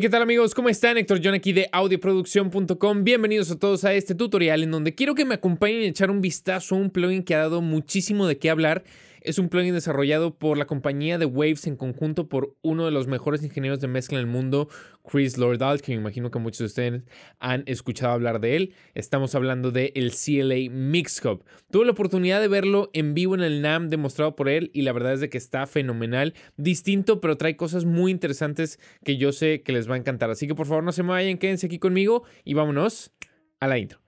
¿qué tal amigos? ¿Cómo están? Héctor John aquí de audioproducción.com. Bienvenidos a todos a este tutorial en donde quiero que me acompañen a echar un vistazo a un plugin que ha dado muchísimo de qué hablar es un plugin desarrollado por la compañía de Waves en conjunto por uno de los mejores ingenieros de mezcla en el mundo, Chris Lordal, que me imagino que muchos de ustedes han escuchado hablar de él. Estamos hablando de el CLA Mix Hub. Tuve la oportunidad de verlo en vivo en el NAM demostrado por él y la verdad es de que está fenomenal, distinto, pero trae cosas muy interesantes que yo sé que les va a encantar. Así que por favor no se vayan, quédense aquí conmigo y vámonos a la intro.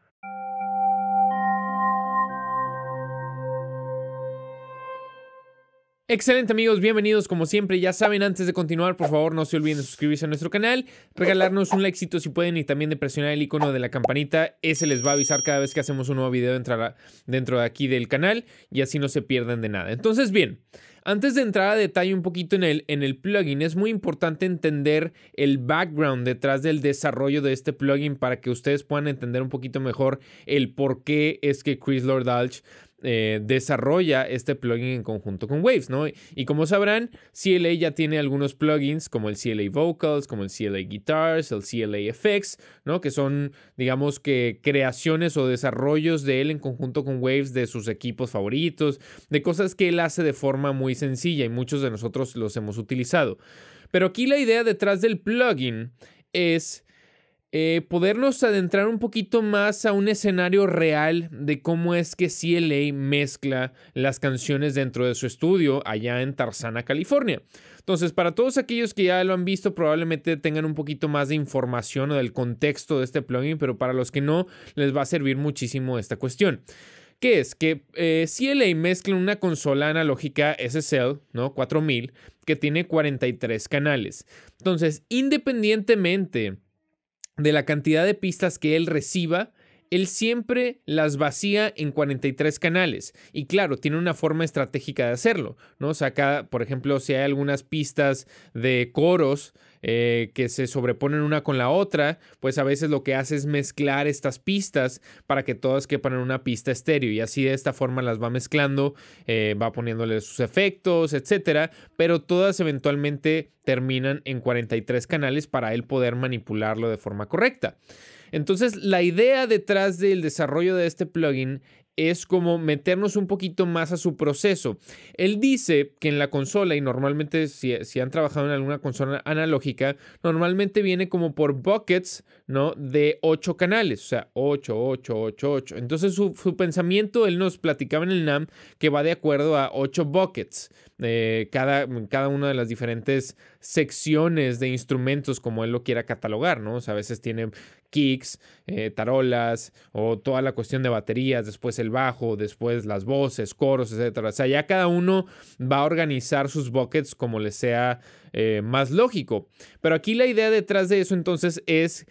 Excelente amigos, bienvenidos como siempre, ya saben, antes de continuar por favor no se olviden de suscribirse a nuestro canal, regalarnos un like si pueden y también de presionar el icono de la campanita, ese les va a avisar cada vez que hacemos un nuevo video dentro de aquí del canal y así no se pierdan de nada. Entonces bien, antes de entrar a detalle un poquito en el, en el plugin, es muy importante entender el background detrás del desarrollo de este plugin para que ustedes puedan entender un poquito mejor el por qué es que Chris Lord Alch eh, desarrolla este plugin en conjunto con Waves, ¿no? Y como sabrán, CLA ya tiene algunos plugins como el CLA Vocals, como el CLA Guitars, el CLA FX, ¿no? Que son, digamos que, creaciones o desarrollos de él en conjunto con Waves de sus equipos favoritos, de cosas que él hace de forma muy sencilla y muchos de nosotros los hemos utilizado. Pero aquí la idea detrás del plugin es eh, podernos adentrar un poquito más a un escenario real de cómo es que CLA mezcla las canciones dentro de su estudio allá en Tarzana, California. Entonces, para todos aquellos que ya lo han visto, probablemente tengan un poquito más de información o del contexto de este plugin, pero para los que no, les va a servir muchísimo esta cuestión. ¿Qué es? Que eh, CLA mezcla una consola analógica SSL, ¿no? 4000, que tiene 43 canales. Entonces, independientemente de la cantidad de pistas que él reciba él siempre las vacía en 43 canales y claro, tiene una forma estratégica de hacerlo, ¿no? O sea, por ejemplo, si hay algunas pistas de coros eh, que se sobreponen una con la otra, pues a veces lo que hace es mezclar estas pistas para que todas quepan en una pista estéreo y así de esta forma las va mezclando, eh, va poniéndole sus efectos, etcétera, pero todas eventualmente terminan en 43 canales para él poder manipularlo de forma correcta. Entonces, la idea detrás del desarrollo de este plugin es como meternos un poquito más a su proceso. Él dice que en la consola, y normalmente si, han trabajado en alguna consola analógica, normalmente viene como por buckets, ¿no? De ocho canales, o sea, 8, 8, 8, 8. Entonces su, pensamiento, él nos platicaba en el NAM, que va de acuerdo a ocho buckets, eh, cada, cada una de las diferentes secciones de instrumentos, como él lo quiera catalogar, ¿no? O sea, a veces tiene kicks, eh, tarolas o toda la cuestión de baterías, después el bajo, después las voces, coros, etcétera. O sea, ya cada uno va a organizar sus buckets como les sea eh, más lógico. Pero aquí la idea detrás de eso entonces es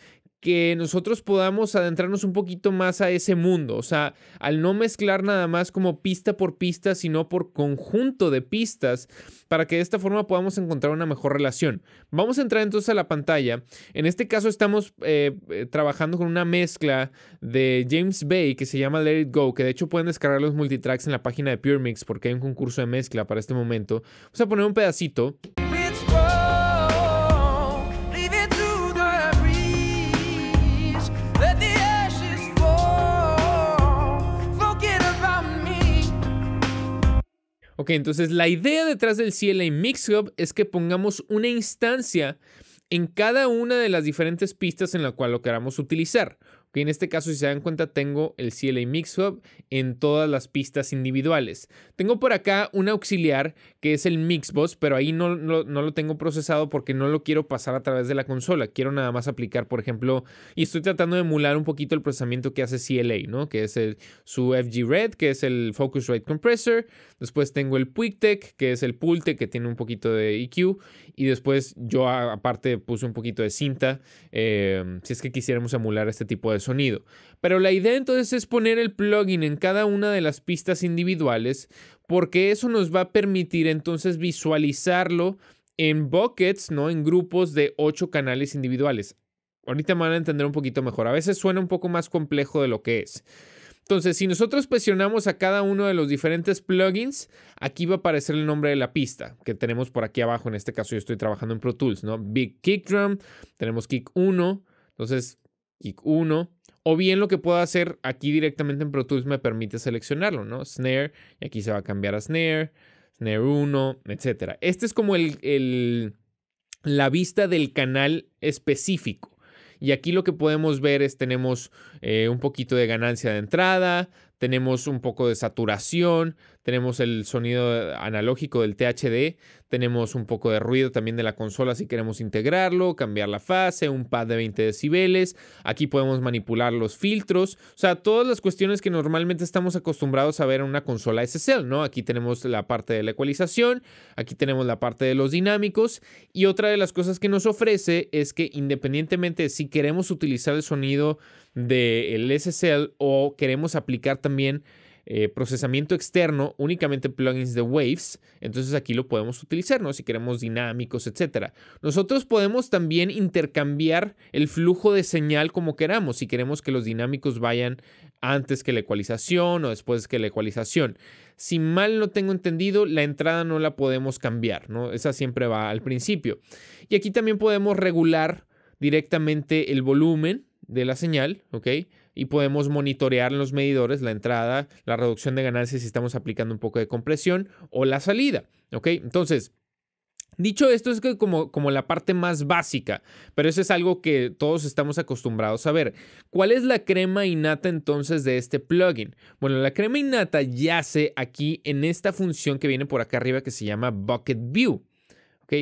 que nosotros podamos adentrarnos un poquito más a ese mundo, o sea, al no mezclar nada más como pista por pista, sino por conjunto de pistas, para que de esta forma podamos encontrar una mejor relación. Vamos a entrar entonces a la pantalla. En este caso estamos eh, eh, trabajando con una mezcla de James Bay que se llama Let It Go, que de hecho pueden descargar los multitracks en la página de Pure Mix porque hay un concurso de mezcla para este momento. Vamos a poner un pedacito. Ok, entonces la idea detrás del Mix Up es que pongamos una instancia en cada una de las diferentes pistas en la cual lo queramos utilizar. Que en este caso, si se dan cuenta, tengo el CLA Mixup en todas las pistas individuales. Tengo por acá un auxiliar que es el Mixboss, pero ahí no, lo tengo procesado porque no lo quiero pasar a través de la consola. Quiero nada más aplicar, por ejemplo, y estoy tratando de emular un poquito el procesamiento que hace CLA, ¿no? Que es su FG Red, que es el Focusrite Compressor. Después tengo el PuickTech, que es el Pulte, que tiene un poquito de EQ. Y después yo aparte puse un poquito de cinta, eh, si es que quisiéramos emular este tipo de sonido. Pero la idea entonces es poner el plugin en cada una de las pistas individuales porque eso nos va a permitir entonces visualizarlo en buckets, ¿no? En grupos de ocho canales individuales. Ahorita me van a entender un poquito mejor. A veces suena un poco más complejo de lo que es. Entonces, si nosotros presionamos a cada uno de los diferentes plugins, aquí va a aparecer el nombre de la pista que tenemos por aquí abajo. En este caso, yo estoy trabajando en Pro Tools, ¿no? Big Kick Drum, tenemos Kick 1. Entonces, kick 1. O bien lo que puedo hacer aquí directamente en Pro Tools me permite seleccionarlo, ¿no? Snare, y aquí se va a cambiar a Snare, Snare 1, etc. Este es como el, la vista del canal específico. Y aquí lo que podemos ver es tenemos eh, un poquito de ganancia de entrada, tenemos un poco de saturación, tenemos el sonido analógico del THD, tenemos un poco de ruido también de la consola si queremos integrarlo, cambiar la fase, un pad de 20 decibeles, aquí podemos manipular los filtros, o sea, todas las cuestiones que normalmente estamos acostumbrados a ver en una consola SSL, ¿no? Aquí tenemos la parte de la ecualización, aquí tenemos la parte de los dinámicos y otra de las cosas que nos ofrece es que independientemente si queremos utilizar el sonido del SSL o queremos aplicar también también eh, procesamiento externo, únicamente plugins de Waves. Entonces aquí lo podemos utilizar, ¿no? Si queremos dinámicos, etcétera. Nosotros podemos también intercambiar el flujo de señal como queramos. Si queremos que los dinámicos vayan antes que la ecualización o después que la ecualización. Si mal no tengo entendido, la entrada no la podemos cambiar, ¿no? Esa siempre va al principio. Y aquí también podemos regular directamente el volumen de la señal, ¿ok? y podemos monitorear en los medidores la entrada, la reducción de ganancias si estamos aplicando un poco de compresión o la salida. ¿Ok? Entonces, Dicho esto, es que como, como, la parte más básica, pero eso es algo que todos estamos acostumbrados a ver. ¿Cuál es la crema innata entonces de este plugin? Bueno, la crema innata yace aquí en esta función que viene por acá arriba que se llama Bucket View. ¿ok?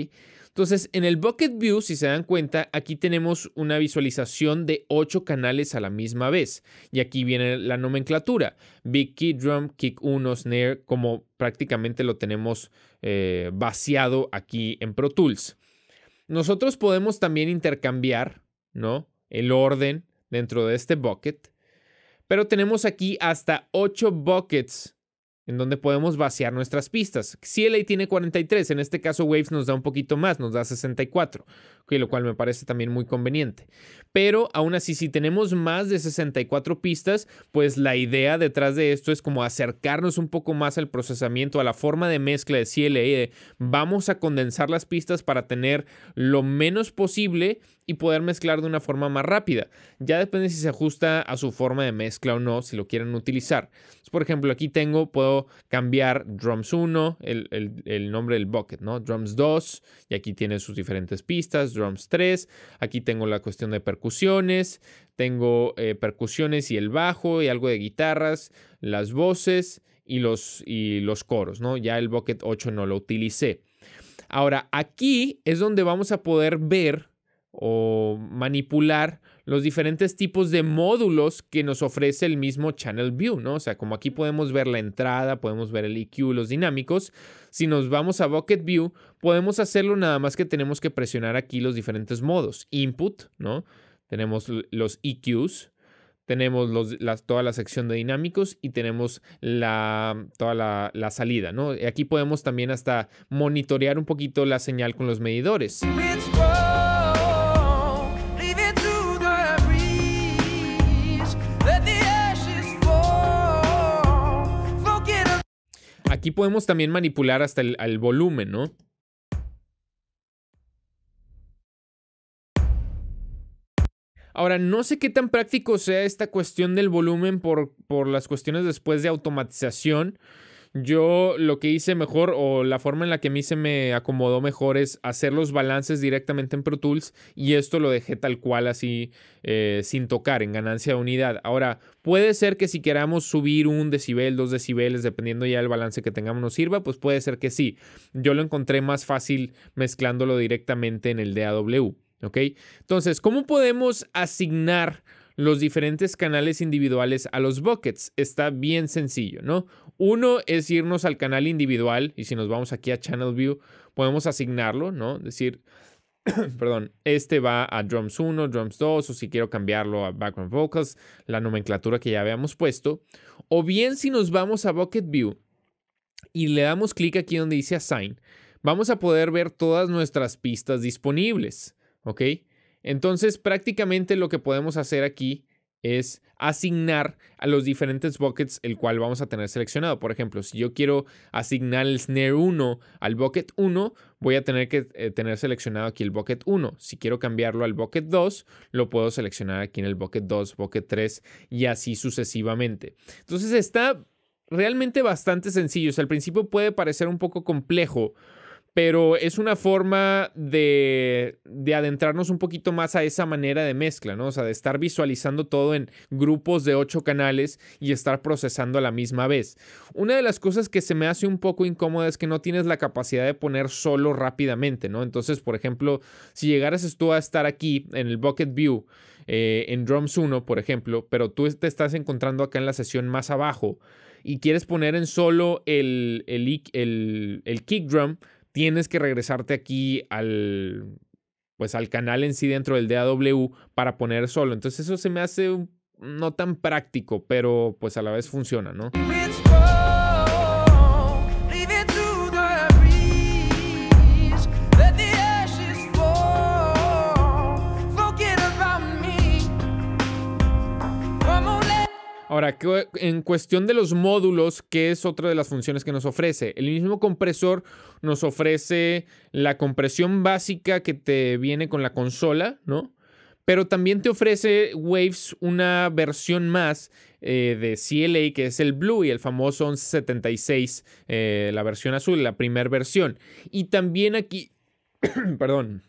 Entonces, en el Bucket View, si se dan cuenta, aquí tenemos una visualización de ocho canales a la misma vez. Y aquí viene la nomenclatura. Big Kick Drum, Kick 1, Snare, como prácticamente lo tenemos eh, vaciado aquí en Pro Tools. Nosotros podemos también intercambiar, ¿no? El orden dentro de este bucket. Pero tenemos aquí hasta 8 buckets en donde podemos vaciar nuestras pistas. Si LA tiene 43, en este caso Waves nos da un poquito más, nos da 64 lo cual me parece también muy conveniente. Pero aún así, si tenemos más de 64 pistas, pues la idea detrás de esto es como acercarnos un poco más al procesamiento, a la forma de mezcla de CLE. Vamos a condensar las pistas para tener lo menos posible y poder mezclar de una forma más rápida. Ya depende si se ajusta a su forma de mezcla o no, si lo quieren utilizar. por ejemplo, aquí tengo, puedo cambiar drums 1, el, el nombre del bucket, ¿no? Drums 2, y aquí tiene sus diferentes pistas, drums 3. Aquí tengo la cuestión de percusiones. Tengo eh, percusiones y el bajo y algo de guitarras, las voces y los, y los coros, ¿no? Ya el bucket 8 no lo utilicé. Ahora, aquí es donde vamos a poder ver o manipular los diferentes tipos de módulos que nos ofrece el mismo Channel View, ¿no? O sea, como aquí podemos ver la entrada, podemos ver el IQ, e los dinámicos. Si nos vamos a Bucket View, podemos hacerlo nada más que tenemos que presionar aquí los diferentes modos. Input, ¿no? Tenemos los EQs tenemos toda la sección de dinámicos y tenemos la, toda la, salida, ¿no? Aquí podemos también hasta monitorear un poquito la señal con los medidores. Aquí podemos también manipular hasta el, volumen, ¿no? Ahora, no sé qué tan práctico sea esta cuestión del volumen por, por las cuestiones después de automatización. Yo lo que hice mejor o la forma en la que a mí se me acomodó mejor es hacer los balances directamente en Pro Tools y esto lo dejé tal cual así eh, sin tocar en ganancia de unidad. Ahora, puede ser que si queramos subir un decibel, dos decibeles, dependiendo ya del balance que tengamos nos sirva, pues puede ser que sí. Yo lo encontré más fácil mezclándolo directamente en el DAW. ¿Ok? Entonces, ¿cómo podemos asignar los diferentes canales individuales a los buckets. Está bien sencillo, ¿no? Uno es irnos al canal individual y si nos vamos aquí a Channel View, podemos asignarlo, ¿no? Decir, perdón, este va a drums 1, drums 2 o si quiero cambiarlo a background vocals, la nomenclatura que ya habíamos puesto. O bien si nos vamos a Bucket View y le damos clic aquí donde dice Assign, vamos a poder ver todas nuestras pistas disponibles, ¿ok? Entonces, prácticamente lo que podemos hacer aquí es asignar a los diferentes buckets el cual vamos a tener seleccionado. Por ejemplo, si yo quiero asignar el snare 1 al bucket 1, voy a tener que eh, tener seleccionado aquí el bucket 1. Si quiero cambiarlo al bucket 2, lo puedo seleccionar aquí en el bucket 2, bucket 3 y así sucesivamente. Entonces está realmente bastante sencillo. O al principio puede parecer un poco complejo pero es una forma de, adentrarnos un poquito más a esa manera de mezcla, ¿no? O sea, de estar visualizando todo en grupos de ocho canales y estar procesando a la misma vez. Una de las cosas que se me hace un poco incómoda es que no tienes la capacidad de poner solo rápidamente, ¿no? Entonces, por ejemplo, si llegaras tú a estar aquí en el Bucket View, eh, en Drums 1, por ejemplo, pero tú te estás encontrando acá en la sesión más abajo y quieres poner en solo el, el kick drum, tienes que regresarte aquí al pues al canal en sí dentro del DAW para poner solo. Entonces eso se me hace no tan práctico, pero pues a la vez funciona, ¿no? Ahora, en cuestión de los módulos, ¿qué es otra de las funciones que nos ofrece? El mismo compresor nos ofrece la compresión básica que te viene con la consola, ¿no? Pero también te ofrece Waves una versión más eh, de CLA, que es el Blue y el famoso 1176, eh, la versión azul, la primera versión. Y también aquí, perdón,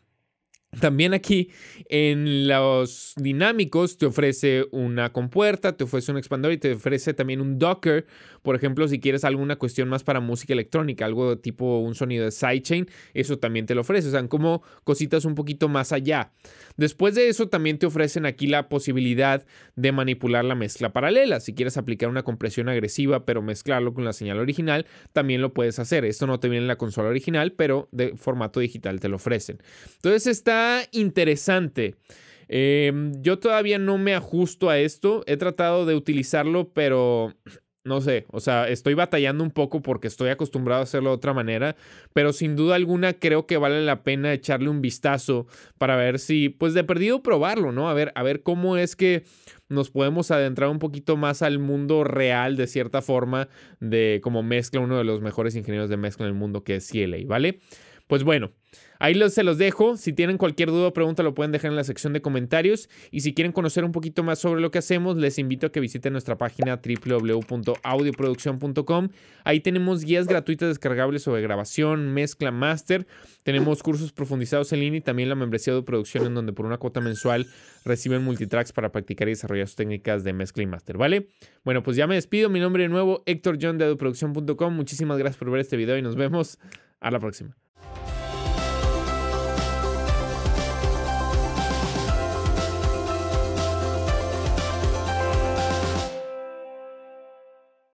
también aquí en los dinámicos te ofrece una compuerta, te ofrece un expandor y te ofrece también un docker. Por ejemplo, si quieres alguna cuestión más para música electrónica, algo de tipo un sonido de sidechain, eso también te lo ofrece. O sea, como cositas un poquito más allá. Después de eso también te ofrecen aquí la posibilidad de manipular la mezcla paralela. Si quieres aplicar una compresión agresiva pero mezclarlo con la señal original, también lo puedes hacer. Esto no te viene en la consola original, pero de formato digital te lo ofrecen. Entonces está interesante. Em, yo todavía no me ajusto a esto. He tratado de utilizarlo, pero no sé, o sea, estoy batallando un poco porque estoy acostumbrado a hacerlo de otra manera, pero sin duda alguna creo que vale la pena echarle un vistazo para ver si, pues de perdido probarlo, ¿no? A ver, a ver cómo es que nos podemos adentrar un poquito más al mundo real de cierta forma de como mezcla uno de los mejores ingenieros de mezcla en el mundo que es CLA, ¿vale? Pues bueno, Ahí se los dejo. Si tienen cualquier duda o pregunta, lo pueden dejar en la sección de comentarios. Y si quieren conocer un poquito más sobre lo que hacemos, les invito a que visiten nuestra página www.audioproducción.com. Ahí tenemos guías gratuitas descargables sobre grabación, mezcla, máster. Tenemos cursos profundizados en línea y también la membresía de producción, en donde por una cuota mensual reciben multitracks para practicar y desarrollar sus técnicas de mezcla y máster. ¿Vale? Bueno, pues ya me despido. Mi nombre de nuevo, Héctor John de audioproducción.com. Muchísimas gracias por ver este video y nos vemos a la próxima.